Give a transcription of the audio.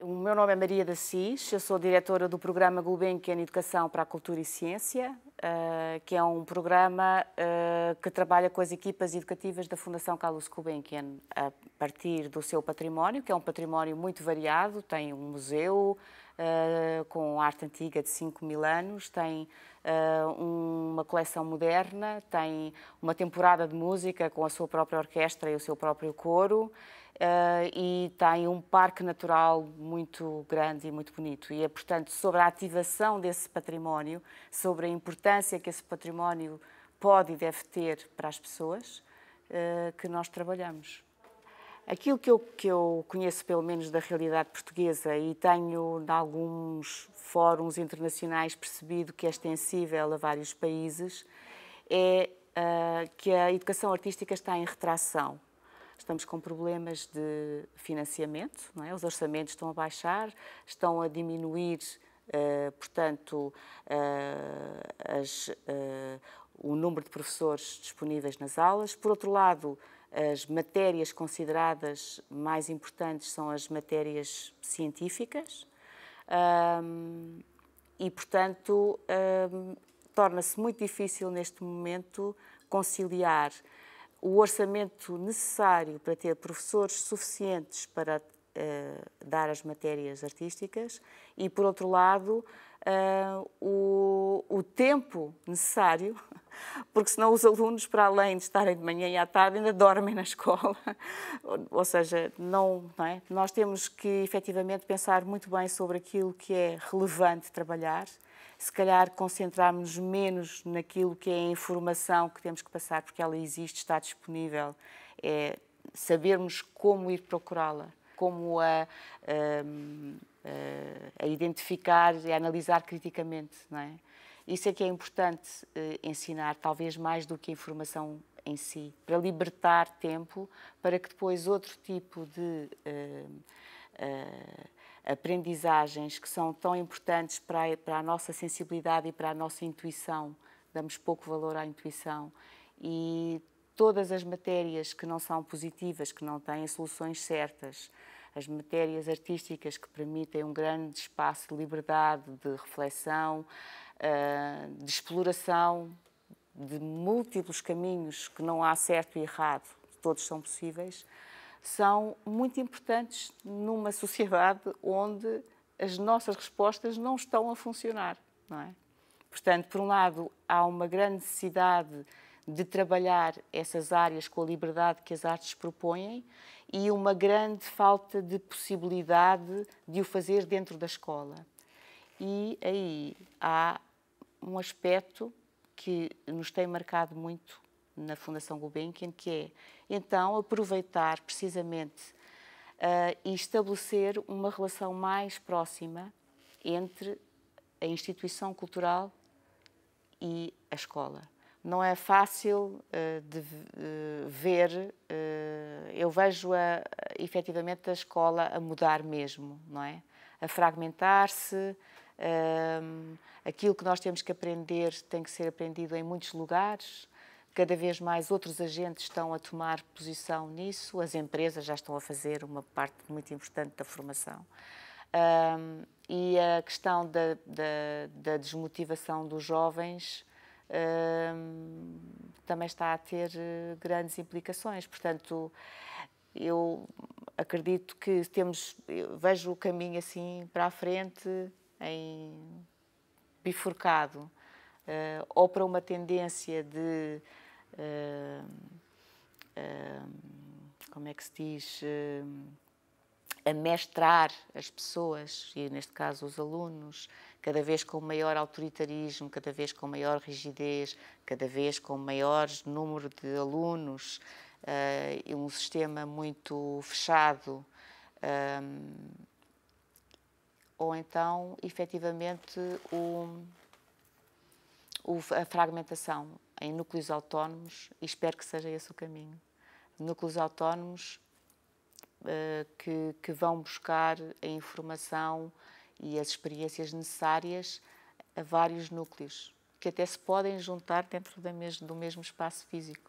O meu nome é Maria da Cis, eu sou diretora do programa Gulbenkian Educação para a Cultura e Ciência, eh, que é um programa eh, que trabalha com as equipas educativas da Fundação Carlos Gulbenkian a partir do seu património, que é um património muito variado, tem um museu eh, com arte antiga de 5 mil anos, tem uma coleção moderna, tem uma temporada de música com a sua própria orquestra e o seu próprio coro, Uh, e tem um parque natural muito grande e muito bonito. E é, portanto, sobre a ativação desse património, sobre a importância que esse património pode e deve ter para as pessoas, uh, que nós trabalhamos. Aquilo que eu, que eu conheço, pelo menos, da realidade portuguesa e tenho, em alguns fóruns internacionais, percebido que é extensível a vários países, é uh, que a educação artística está em retração estamos com problemas de financiamento, é? os orçamentos estão a baixar, estão a diminuir, uh, portanto, uh, as, uh, o número de professores disponíveis nas aulas. Por outro lado, as matérias consideradas mais importantes são as matérias científicas. Um, ehm, e, portanto, um, ehm, torna-se muito difícil neste momento conciliar o orçamento necessário para ter professores suficientes para eh, dar as matérias artísticas e, por outro lado, eh, o, o tempo necessário, porque senão os alunos, para além de estarem de manhã e à tarde, ainda dormem na escola. Ou seja, não, não é? nós temos que efetivamente pensar muito bem sobre aquilo que é relevante trabalhar, se calhar concentrarmos menos naquilo que é a informação que temos que passar, porque ela existe, está disponível, é sabermos como ir procurá-la como a, hum, a, a identificar e a analisar criticamente, não é? Isso é que é importante eh, ensinar, talvez mais do que a informação em si, para libertar tempo para que depois outro tipo de uh, uh, aprendizagens que são tão importantes para a, para a, nossa sensibilidade e para a nossa intuição, damos pouco valor à intuição e todas as matérias que não são positivas, que não têm soluções certas, as matérias artísticas que permitem um grande espaço de liberdade, de reflexão, ah, de exploração de múltiplos caminhos que não há certo e errado, todos são possíveis, são muito importantes numa sociedade onde as nossas respostas não estão a funcionar, não é? Portanto, por um lado, há uma grande necessidade de trabalhar essas áreas com a liberdade que as artes propõem e uma grande falta de possibilidade de o fazer dentro da escola. E aí há um aspecto que nos tem marcado muito na Fundação Gulbenkian, que é então aproveitar precisamente uh, e estabelecer uma relação mais próxima entre a instituição cultural e a escola não é fácil uh, de uh, ver. Uh, eu vejo a, efetivamente a escola a mudar mesmo, não é? A fragmentar-se. aquilo que nós temos que aprender tem que ser aprendido em muitos lugares. Cada vez mais outros agentes estão a tomar posição nisso. As empresas já estão a fazer uma parte muito importante da formação. e a questão da, da, da desmotivação dos jovens também está a ter eh, grandes implicações. Portanto, eu acredito que temos, vejo o caminho assim para a frente, em bifurcado, uh, ou para uma tendência de. Uh, uh, como é que se diz? Eh, a mestrar as pessoas, e neste caso os alunos, cada vez com maior autoritarismo, cada vez com maior rigidez, cada vez com maior número de alunos uh, e um sistema muito fechado. Um, ou então, efetivamente, o, o, a fragmentação em núcleos autónomos, e espero que seja esse o caminho. Núcleos autónomos uh, que, que vão buscar a informação e as experiências necessárias a vários núcleos, que até se podem juntar dentro do mesmo espaço físico.